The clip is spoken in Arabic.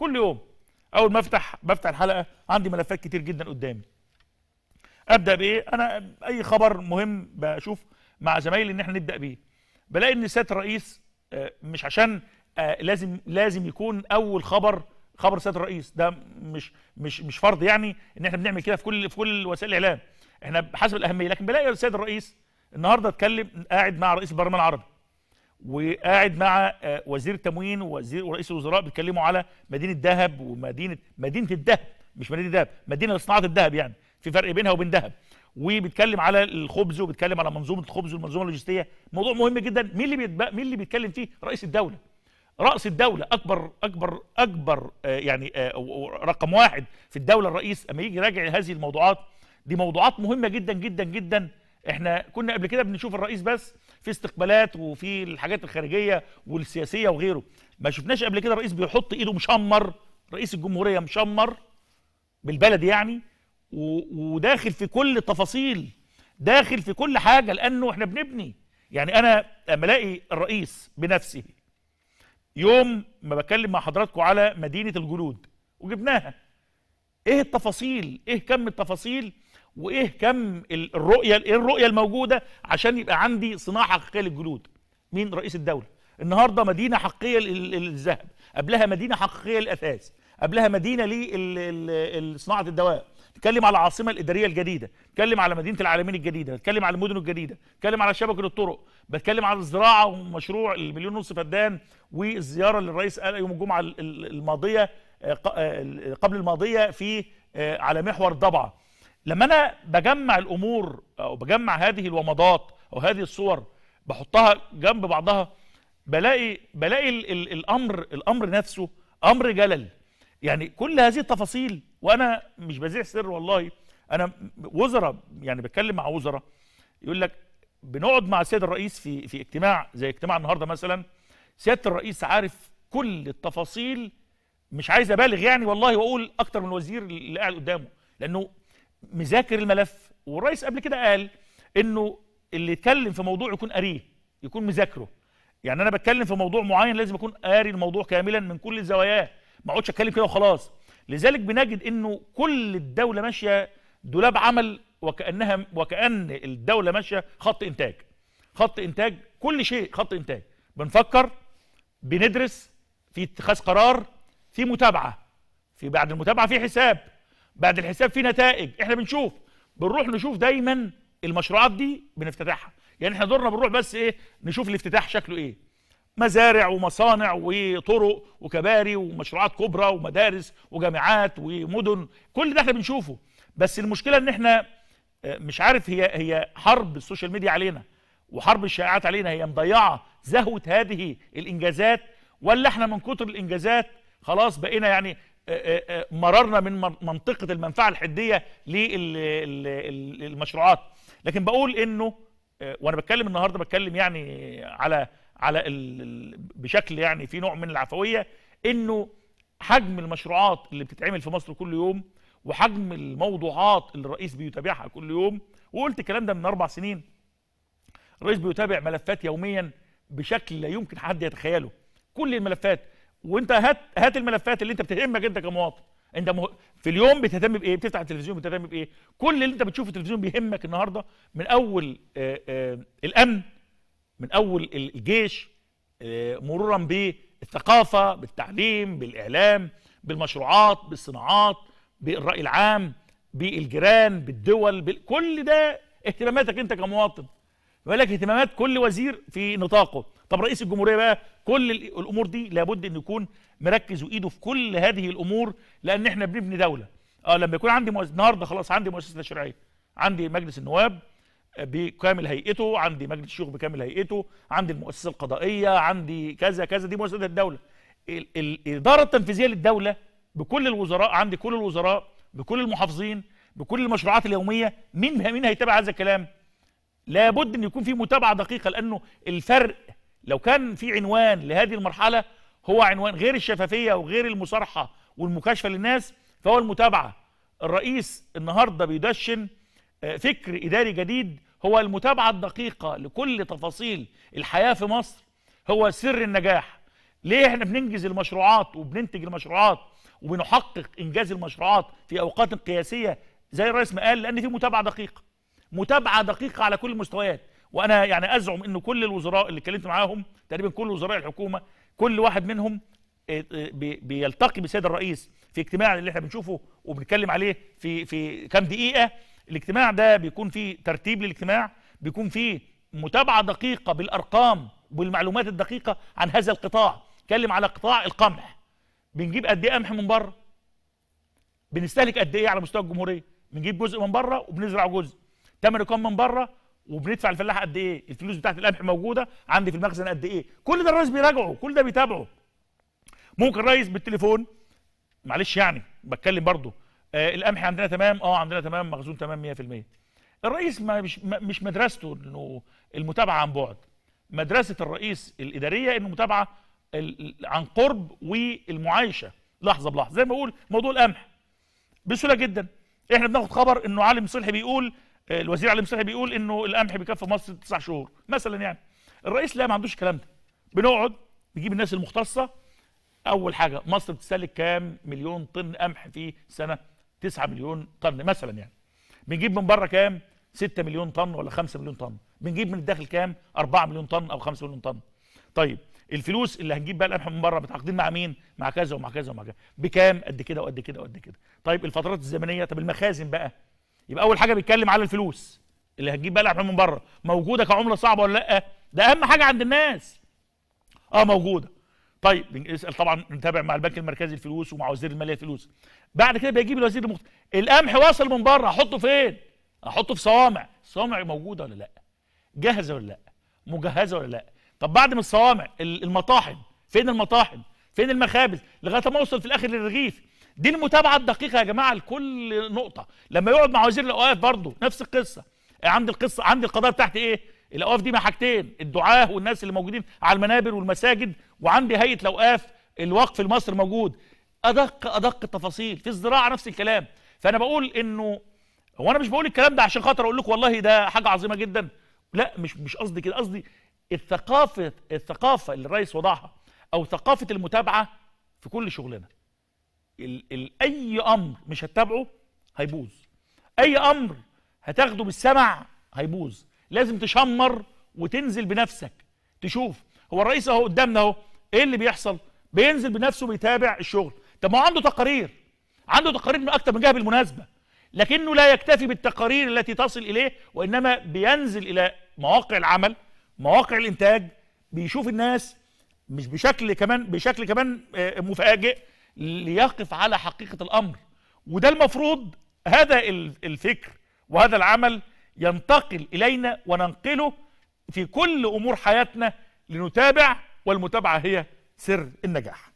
كل يوم اول ما افتح بفتح الحلقه عندي ملفات كتير جدا قدامي ابدا بايه انا اي خبر مهم بشوف مع زمايلي ان احنا نبدا بيه بلاقي ان سياده الرئيس آه، مش عشان آه، لازم لازم يكون اول خبر خبر سياده الرئيس ده مش مش مش فرض يعني ان احنا بنعمل كده في كل في كل وسائل الاعلام احنا حسب الاهميه لكن بلاقي السيد الرئيس النهارده اتكلم قاعد مع رئيس البرلمان العربي وقاعد مع آه، وزير التموين وزير ورئيس الوزراء بيتكلموا على مدينه دهب ومدينه مدينه الدهب مش مدينه دهب مدينه لصناعه الدهب يعني في فرق بينها وبين دهب وبيتكلم على الخبز وبيتكلم على منظومه الخبز والمنظومه اللوجستيه موضوع مهم جدا مين اللي بيتبقى مين اللي بيتكلم فيه رئيس الدوله راس الدوله اكبر اكبر اكبر آه، يعني آه، رقم واحد في الدوله الرئيس اما يجي راجع هذه الموضوعات دي موضوعات مهمه جدا جدا جدا احنا كنا قبل كده بنشوف الرئيس بس في استقبالات وفي الحاجات الخارجيه والسياسيه وغيره ما شفناش قبل كده رئيس بيحط ايده مشمر رئيس الجمهوريه مشمر بالبلد يعني وداخل في كل التفاصيل داخل في كل حاجه لانه احنا بنبني يعني انا لما الاقي الرئيس بنفسه يوم ما بتكلم مع حضراتكم على مدينه الجلود وجبناها ايه التفاصيل ايه كم التفاصيل وايه كم الرؤيه ايه الرؤيه الموجوده عشان يبقى عندي صناعه حقيقيه للجلود مين رئيس الدوله النهارده مدينه حقيقيه للذهب قبلها مدينه حقيقيه للاثاث قبلها مدينه لصناعه الدواء نتكلم على العاصمه الاداريه الجديده نتكلم على مدينه العالمين الجديده نتكلم على المدن الجديده نتكلم على شبكه الطرق بتكلم على الزراعه ومشروع المليون ونص فدان والزياره اللي الرئيس قال يوم الجمعه الماضيه آه، آه، قبل الماضيه في آه، على محور ضبعه لما انا بجمع الامور او بجمع هذه الومضات او هذه الصور بحطها جنب بعضها بلاقي بلاقي الـ الـ الامر الامر نفسه امر جلل يعني كل هذه التفاصيل وانا مش بذيع سر والله انا وزراء يعني بتكلم مع وزراء يقول لك بنقعد مع السيد الرئيس في في اجتماع زي اجتماع النهارده مثلا سياده الرئيس عارف كل التفاصيل مش عايز ابالغ يعني والله واقول اكتر من وزير اللي قاعد قدامه لانه مذاكر الملف والرئيس قبل كده قال انه اللي يتكلم في موضوع يكون قاريه يكون مذاكره يعني انا بتكلم في موضوع معين لازم اكون قاري الموضوع كاملا من كل زواياه ما اقعدش اتكلم كده وخلاص لذلك بنجد انه كل الدوله ماشيه دولاب عمل وكانها وكان الدوله ماشيه خط انتاج خط انتاج كل شيء خط انتاج بنفكر بندرس في اتخاذ قرار في متابعه في بعد المتابعه في حساب بعد الحساب في نتائج احنا بنشوف بنروح نشوف دايما المشروعات دي بنفتتحها يعني احنا دورنا بنروح بس ايه نشوف الافتتاح شكله ايه مزارع ومصانع وطرق وكباري ومشروعات كبرى ومدارس وجامعات ومدن كل ده احنا بنشوفه بس المشكله ان احنا آه، مش عارف هي هي حرب السوشيال ميديا علينا وحرب الشائعات علينا هي مضيعه زهوه هذه الانجازات ولا احنا من كتر الانجازات خلاص بقينا يعني آه، آه، آه، مررنا من منطقه المنفعه الحديه للمشروعات لكن بقول انه وانا بتكلم النهارده بتكلم يعني على على بشكل يعني في نوع من العفويه انه حجم المشروعات اللي بتتعمل في مصر كل يوم وحجم الموضوعات اللي الرئيس بيتابعها كل يوم وقلت الكلام ده من اربع سنين الرئيس بيتابع ملفات يوميا بشكل لا يمكن حد يتخيله كل الملفات وانت هات هات الملفات اللي انت بتهمك انت كمواطن انت مه... في اليوم بتهتم بايه بتفتح التلفزيون بتهتم بايه كل اللي انت بتشوفه التلفزيون بيهمك النهارده من اول آآ آه، آآ آه، الامن من اول الجيش آه، مرورا بالثقافه بالتعليم بالاعلام بالمشروعات بالصناعات بالراي العام بالجيران بالدول بال... كل ده اهتماماتك انت كمواطن يقول لك اهتمامات كل وزير في نطاقه طب رئيس الجمهوريه بقى كل الامور دي لابد ان يكون مركز وايده في كل هذه الامور لان احنا بنبني دوله اه لما يكون عندي مؤسسة النهارده خلاص عندي مؤسسه تشريعيه عندي مجلس النواب بكامل هيئته عندي مجلس الشيوخ بكامل هيئته عندي المؤسسه القضائيه عندي كذا كذا دي مؤسسه الدوله الاداره التنفيذيه للدوله بكل الوزراء عندي كل الوزراء بكل المحافظين بكل المشروعات اليوميه مين مين هيتابع هذا الكلام لابد ان يكون في متابعه دقيقه لانه الفرق لو كان في عنوان لهذه المرحله هو عنوان غير الشفافيه وغير المصارحه والمكاشفه للناس فهو المتابعه الرئيس النهارده بيدشن آه، فكر اداري جديد هو المتابعه الدقيقه لكل تفاصيل الحياه في مصر هو سر النجاح ليه احنا بننجز المشروعات وبننتج المشروعات وبنحقق انجاز المشروعات في اوقات قياسيه زي الرئيس ما قال لان في متابعه دقيقه متابعه دقيقه على كل المستويات وانا يعني ازعم انه كل الوزراء اللي اتكلمت معاهم تقريبا كل وزراء الحكومه كل واحد منهم آه، آه، بيلتقي بالسيد الرئيس في اجتماع اللي احنا بنشوفه وبنتكلم عليه في في كام دقيقه الاجتماع ده بيكون فيه ترتيب للاجتماع بيكون فيه متابعه دقيقه بالارقام والمعلومات الدقيقه عن هذا القطاع اتكلم على قطاع القمح بنجيب قد ايه قمح من بره بنستهلك قد ايه على مستوى الجمهوريه بنجيب جزء من بره وبنزرع جزء تمنه كام من بره وبندفع الفلاح قد ايه الفلوس بتاعت القمح موجوده عندي في المخزن قد ايه كل ده الرئيس بيراجعه كل ده بيتابعه ممكن الرئيس بالتليفون معلش يعني بتكلم برضه آه القمح عندنا تمام اه عندنا تمام مخزون تمام 100% الرئيس ما مش مش مدرسته انه المتابعه عن بعد مدرسه الرئيس الاداريه انه متابعه عن قرب والمعايشه لحظه بلحظه زي ما بقول موضوع القمح بسهوله جدا احنا بناخد خبر انه عالم صلحي بيقول الوزير علي مصطفى بيقول انه القمح بيكفي مصر تسع شهور مثلا يعني الرئيس لا ما عندوش الكلام ده بنقعد نجيب الناس المختصه اول حاجه مصر بتستهلك كام مليون طن قمح في سنه 9 مليون طن مثلا يعني بنجيب من بره كام 6 مليون طن ولا 5 مليون طن بنجيب من الداخل كام 4 مليون طن او 5 مليون طن طيب الفلوس اللي هنجيب بقى القمح من بره متعاقدين مع مين مع كذا ومع كذا ومع كذا بكام قد كده وقد كده وقد كده طيب الفترات الزمنيه طب المخازن بقى يبقى اول حاجه بيتكلم على الفلوس اللي هتجيب بقى لحم من بره موجوده كعمله صعبه ولا لا ده اهم حاجه عند الناس اه موجوده طيب بنسال طبعا نتابع مع البنك المركزي الفلوس ومع وزير الماليه الفلوس بعد كده بيجيب الوزير المخت... القمح واصل من بره احطه فين احطه في صوامع الصوامع موجوده ولا لا جاهزه ولا لا مجهزه ولا لا طب بعد ما الصوامع المطاحن فين المطاحن فين المخابز لغايه ما اوصل في الاخر للرغيف دي المتابعه الدقيقه يا جماعه لكل نقطه لما يقعد مع وزير الاوقاف برضه نفس القصه إيه، عندي القصه عندي القضايا بتاعت ايه الاوقاف دي مع حاجتين الدعاه والناس اللي موجودين على المنابر والمساجد وعندي هيئه الاوقاف الوقف المصري موجود ادق ادق التفاصيل في الزراعه نفس الكلام فانا بقول انه هو انا مش بقول الكلام ده عشان خاطر اقول لكم والله ده حاجه عظيمه جدا لا مش مش قصدي كده قصدي الثقافه الثقافه اللي الرئيس وضعها او ثقافه المتابعه في كل شغلنا ال ال اي امر مش هتتابعه هيبوظ اي امر هتاخده بالسمع هيبوظ لازم تشمر وتنزل بنفسك تشوف هو الرئيس اهو قدامنا اهو ايه اللي بيحصل بينزل بنفسه بيتابع الشغل طب ما هو عنده تقارير عنده تقارير من اكتر من جهه بالمناسبه لكنه لا يكتفي بالتقارير التي تصل اليه وانما بينزل الى مواقع العمل مواقع الانتاج بيشوف الناس مش بشكل كمان بشكل كمان آه، مفاجئ ليقف على حقيقة الأمر وده المفروض هذا الفكر وهذا العمل ينتقل إلينا وننقله في كل أمور حياتنا لنتابع والمتابعة هي سر النجاح